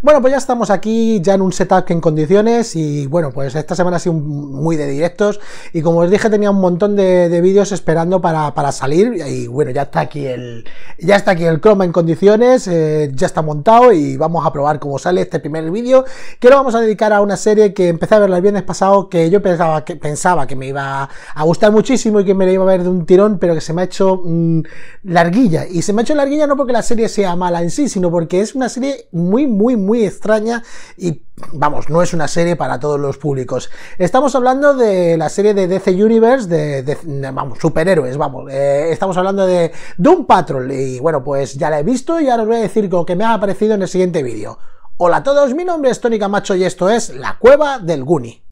Bueno, pues ya estamos aquí, ya en un setup en condiciones y bueno, pues esta semana ha sido muy de directos y como os dije tenía un montón de, vídeos esperando para, salir y bueno, ya está aquí el, ya está aquí el croma en condiciones, eh, ya está montado y vamos a probar cómo sale este primer vídeo que lo vamos a dedicar a una serie que empecé a ver el viernes pasado que yo pensaba que, pensaba que me iba a gustar muchísimo y que me la iba a ver de un tirón, pero que se me ha hecho mm, larguilla y se me ha hecho larguilla no porque la serie sea mala en sí, sino porque es una serie muy, muy, muy muy extraña y vamos, no es una serie para todos los públicos. Estamos hablando de la serie de DC Universe, de, vamos, superhéroes, vamos. Eh, estamos hablando de un Patrol y bueno, pues ya la he visto y ahora os voy a decir lo que me ha aparecido en el siguiente vídeo. Hola a todos, mi nombre es Tony Camacho y esto es La Cueva del Guni.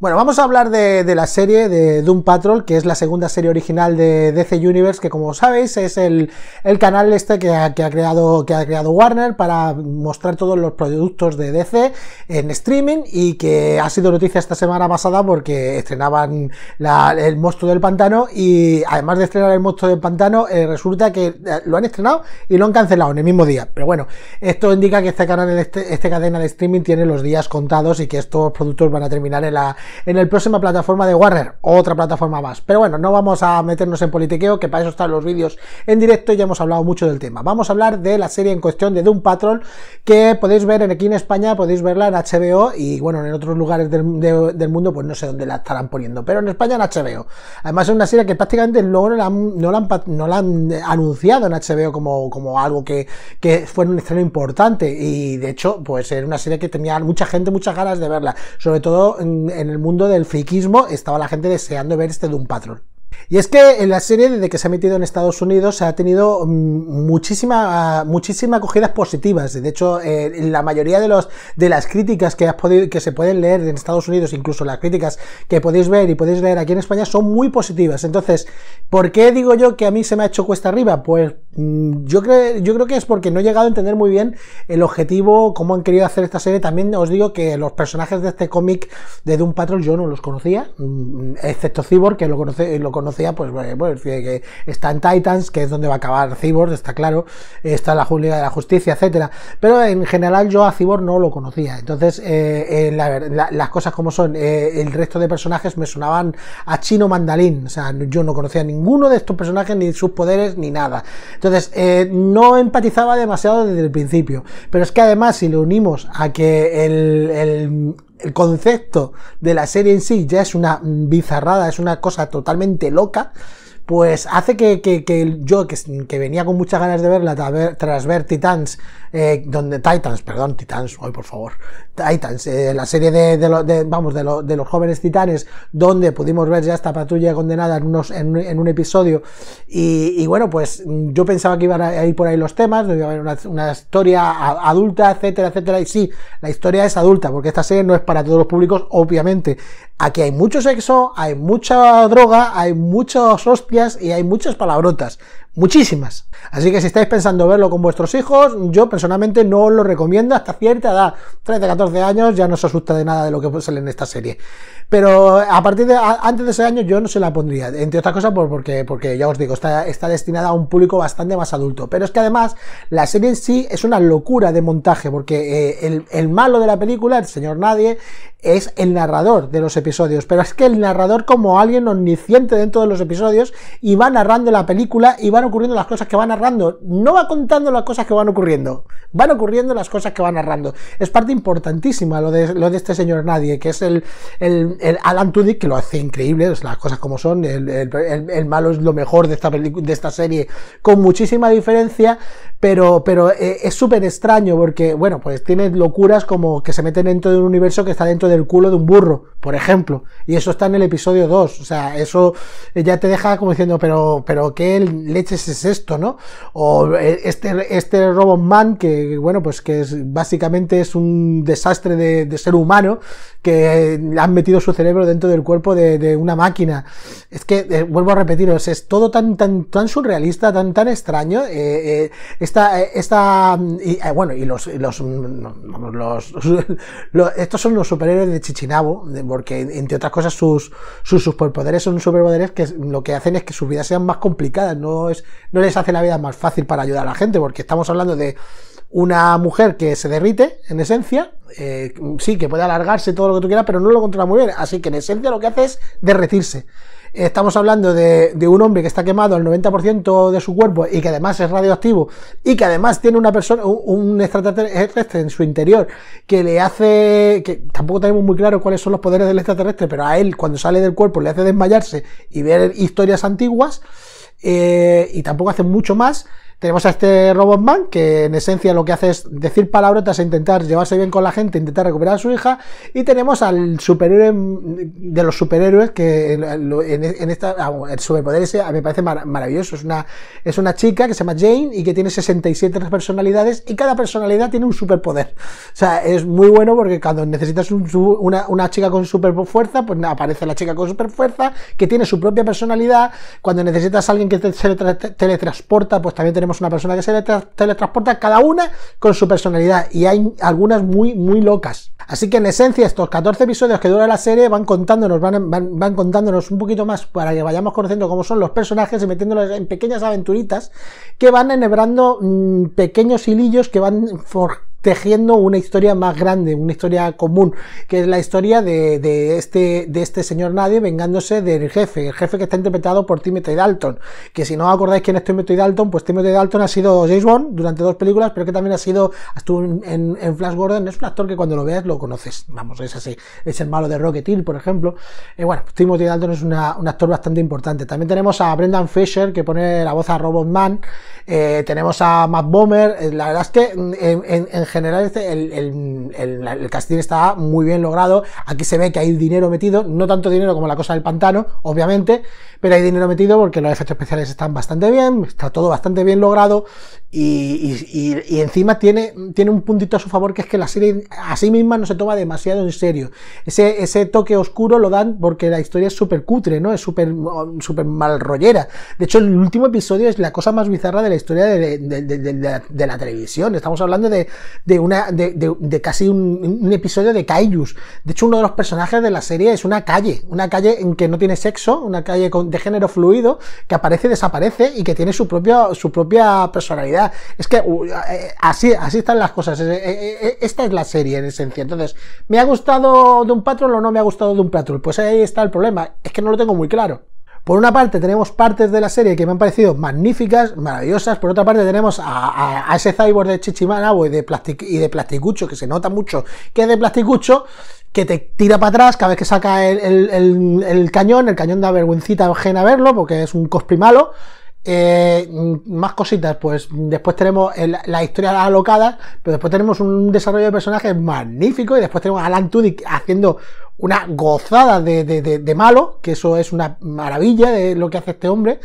Bueno, vamos a hablar de, la serie de Doom Patrol, que es la segunda serie original de DC Universe, que como sabéis es el, canal este que ha, creado, que ha creado Warner para mostrar todos los productos de DC en streaming y que ha sido noticia esta semana pasada porque estrenaban el monstruo del pantano y además de estrenar el monstruo del pantano eh, resulta que eh, lo han estrenado y lo han cancelado en el mismo día. Pero bueno, esto indica que este canal, este, esta cadena de streaming tiene los días contados y que estos productos van a terminar en la en el próxima plataforma de Warner, otra plataforma más. Pero bueno, no vamos a meternos en politiqueo, que para eso están los vídeos en directo y ya hemos hablado mucho del tema. Vamos a hablar de la serie en cuestión de Doom Patrol, que podéis ver aquí en España, podéis verla en HBO y bueno, en otros lugares del, mundo, pues no sé dónde la estarán poniendo, pero en España en HBO. Además es una serie que prácticamente luego no la han, anunciado en HBO como, como algo que, que fuera un estreno importante y de hecho, pues era una serie que tenía mucha gente, muchas ganas de verla, sobre todo en el mundo del friquismo estaba la gente deseando ver este Doom Patrol. Y es que en la serie, desde que se ha metido en Estados Unidos, se ha tenido mm, muchísimas ah, acogidas positivas. De hecho, eh, la mayoría de, los, de las críticas que, has podido, que se pueden leer en Estados Unidos, incluso las críticas que podéis ver y podéis leer aquí en España, son muy positivas. Entonces, ¿por qué digo yo que a mí se me ha hecho cuesta arriba? Pues Mm, yo creo, yo creo que es porque no he llegado a entender muy bien el objetivo, cómo han querido hacer esta serie. También os digo que los personajes de este cómic de Doom Patrol yo no los conocía, mm, excepto Cyborg, que lo, lo conocía, pues que está en Titans, que es donde va a acabar Cyborg, está claro, está la Julia de la Justicia, etcétera. Pero en general yo a Cyborg no lo conocía. Entonces, eh, eh, las cosas como son, eh, el resto de personajes me sonaban a chino mandarín. O sea, yo no conocía ninguno de estos personajes, ni sus poderes, ni nada. Entonces, eh, no empatizaba demasiado desde el principio. Pero es que además, si lo unimos a que el concepto de la serie en sí ya es una bizarrada, es una cosa totalmente loca pues hace que, yo, que, venía con muchas ganas de verla tras ver, Titans, eh, donde Titans, perdón, Titans, hoy por favor, Titans, eh, la serie de, vamos, de, los jóvenes titanes, donde pudimos ver ya esta patrulla condenada en, en, un episodio, y, bueno, pues yo pensaba que iban a ir por ahí los temas, iba a haber una, historia adulta, etcétera, etcétera, y sí, la historia es adulta, porque esta serie no es para todos los públicos, obviamente. Aquí hay mucho sexo, hay mucha droga, hay muchos hostias, y hay muchas palabrotas, muchísimas. Así que si estáis pensando verlo con vuestros hijos, yo personalmente no os lo recomiendo hasta cierta edad, 13, 14 años, ya no se asusta de nada de lo que sale en esta serie. Pero a partir de antes de ese año yo no se la pondría, entre otras cosas porque, porque ya os digo, está, está destinada a un público bastante más adulto. Pero es que además la serie en sí es una locura de montaje, porque eh, el, el malo de la película, el señor Nadie, es el narrador de los episodios, pero es que el narrador como alguien omnisciente dentro de los episodios y va narrando la película y va ocurriendo las cosas que va narrando. No va contando las cosas que van ocurriendo. Van ocurriendo las cosas que va narrando. Es parte importantísima lo de, lo de este señor Nadie, que es el, el, Alan Tudyk, que lo hace increíble, las cosas como son. El, malo es lo mejor de esta, de esta serie, con muchísima diferencia, pero, pero eh, es súper extraño porque, bueno, pues tiene locuras como que se meten dentro de un universo que está dentro del culo de un burro, por ejemplo. Y eso está en el episodio 2. O sea, eso ya te deja como diciendo, pero, pero qué leche es esto, ¿no? O eh, este, este Robot Man, que bueno, pues que es, básicamente es un desastre de, ser humano, que han metido su cerebro dentro del cuerpo de, una máquina. Es que, eh, vuelvo a repetiros, es todo tan, tan, tan surrealista, tan, tan extraño. Eh, esta, esta y, bueno, y los, los, los, estos son los superhéroes de Chichinabo, porque entre otras cosas sus, sus superpoderes son superpoderes que lo que hacen es que sus vidas sean más complicadas, no es no les hace la vida más fácil para ayudar a la gente, porque estamos hablando de una mujer que se derrite, en esencia, eh, sí, que puede alargarse todo lo que tú quieras, pero no lo controla muy bien, así que en esencia lo que hace es derretirse. Estamos hablando de, un hombre que está quemado al 90% de su cuerpo y que además es radioactivo y que además tiene una persona, un, un extraterrestre en su interior que le hace, que tampoco tenemos muy claro cuáles son los poderes del extraterrestre, pero a él cuando sale del cuerpo le hace desmayarse y ver historias antiguas eh, y tampoco hacen mucho más tenemos a este Robot Man que en esencia lo que hace es decir palabrotas e intentar llevarse bien con la gente, intentar recuperar a su hija. Y tenemos al superhéroe mm, de los superhéroes que en, esta, ah, el superpoder ese me parece maravilloso. Es una, es una chica que se llama Jane y que tiene 67 personalidades y cada personalidad tiene un superpoder. O sea, es muy bueno porque cuando necesitas una, chica con super fuerza, pues aparece la chica con super fuerza que tiene su propia personalidad. Cuando necesitas a alguien que te, teletransporta, pues también tenemos una persona que se teletransporta, cada una con su personalidad y hay algunas muy, muy locas. Así que en esencia estos 14 episodios que dura la serie van contándonos, van, van, contándonos un poquito más para que vayamos conociendo cómo son los personajes y metiéndolos en pequeñas aventuritas que van enhebrando mm, pequeños hilillos que van forjando tejiendo una historia más grande, una historia común, que es la historia este, de, este, señor nadie vengándose del jefe, el jefe que está interpretado por Timothy Dalton, que si no acordáis quién es Timothy Dalton, pues Timothy Dalton ha sido James Bond durante dos películas, pero que también ha sido, estuvo en, Flash Gordon, es un actor que cuando lo veas lo conoces, vamos, es así, es el malo de Rocket Hill, por ejemplo, eh, bueno, pues Timothy Dalton es un actor bastante importante, también tenemos a Brendan Fisher, que pone la voz a Robot Man, eh, tenemos a Matt Bomer, eh, la verdad es que mm, en, en, en general este, el, el, casting está muy bien logrado. Aquí se ve que hay dinero metido, no tanto dinero como la cosa del pantano, obviamente, pero hay dinero metido porque los efectos especiales están bastante bien, está todo bastante bien logrado y, encima tiene, tiene un puntito a su favor que es que la serie a sí misma no se toma demasiado en serio. Ese, ese toque oscuro lo dan porque la historia es súper cutre, ¿no? Es súper super mal rollera. De hecho, el último episodio es la cosa más bizarra de la historia de la televisión. Estamos hablando de, de, una, de, de, casi un, episodio de Kaijus. De hecho, uno de los personajes de la serie es una calle, una calle en que no tiene sexo, una calle con, de género fluido, que aparece y desaparece y que tiene su, propia su propia personalidad. Es que uh, eh, así, así están las cosas. Eh, eh, esta es la serie en esencia. Entonces, ¿me ha gustado de un patrón o no me ha gustado de un patrón? Pues ahí está el problema. Es que no lo tengo muy claro. Por una parte tenemos partes de la serie que me han parecido magníficas, maravillosas, por otra parte tenemos a, ese cyborg de Chichimanabo y de, y de Plasticucho, que se nota mucho que es de Plasticucho, que te tira para atrás cada vez que saca el, el, el, cañón, el cañón da vergüencita ajena verlo, porque es un cosplay malo, eh, mm, más cositas, pues después tenemos la historia alocada, pero después tenemos un desarrollo de personajes magnífico y después tenemos a Alan Tudyk haciendo una gozada de, malo, que eso es una maravilla de lo que hace este hombre,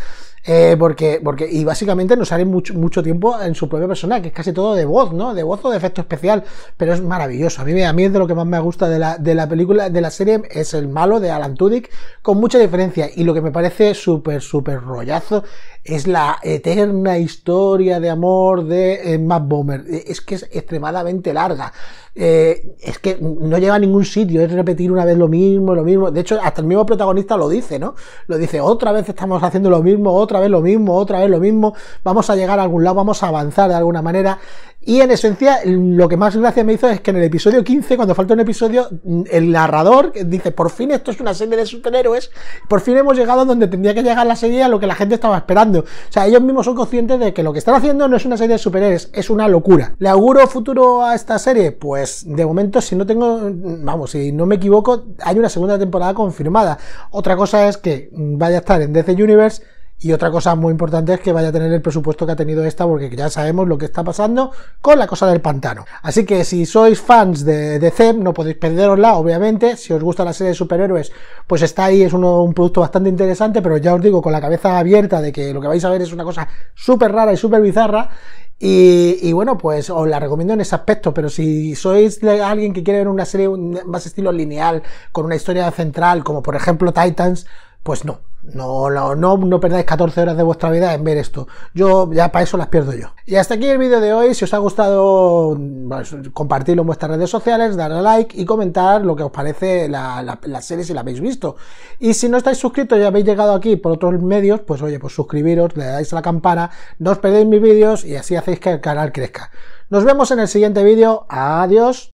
eh, porque, porque, y básicamente nos sale mucho, mucho tiempo en su propio personaje, que es casi todo de voz, ¿no? De voz o de efecto especial, pero es maravilloso. A mí, a mí es de lo que más me gusta de la, de la película, de la serie, es el malo de Alan Tudyk, con mucha diferencia, y lo que me parece súper, súper rollazo es la eterna historia de amor de eh, Matt Bomer. Eh, es que es extremadamente larga. Eh, es que no lleva a ningún sitio, es repetir una vez lo mismo, lo mismo. De hecho, hasta el mismo protagonista lo dice, ¿no? Lo dice, otra vez estamos haciendo lo mismo, otra vez lo mismo, otra vez lo mismo, vamos a llegar a algún lado, vamos a avanzar de alguna manera. Y en esencia, lo que más gracia me hizo es que en el episodio 15, cuando falta un episodio, mm, el narrador dice, por fin esto es una serie de superhéroes, por fin hemos llegado a donde tendría que llegar la serie a lo que la gente estaba esperando. O sea, ellos mismos son conscientes de que lo que están haciendo no es una serie de superhéroes, es una locura. ¿Le auguro futuro a esta serie? Pues de momento, si no tengo, mm, vamos, si no me equivoco, hay una segunda temporada confirmada. Otra cosa es que mm, vaya a estar en DC Universe y otra cosa muy importante es que vaya a tener el presupuesto que ha tenido esta, porque ya sabemos lo que está pasando con la cosa del pantano. Así que si sois fans de DC, no podéis perderosla, obviamente. Si os gusta la serie de superhéroes, pues está ahí, es un producto bastante interesante, pero ya os digo, con la cabeza abierta de que lo que vais a ver es una cosa súper rara y súper bizarra. Y, y, bueno, pues os la recomiendo en ese aspecto, pero si sois alguien que quiere ver una serie más estilo lineal, con una historia central, como por ejemplo Titans, pues no, no, no, no, perdáis 14 horas de vuestra vida en ver esto. Yo ya para eso las pierdo yo. Y hasta aquí el vídeo de hoy. Si os ha gustado, pues, compartirlo en vuestras redes sociales, dar a like y comentar lo que os parece la, la, serie si la habéis visto. Y si no estáis suscritos y habéis llegado aquí por otros medios, pues oye, pues suscribiros, le dais a la campana, no os perdéis mis vídeos y así hacéis que el canal crezca. Nos vemos en el siguiente vídeo. Adiós.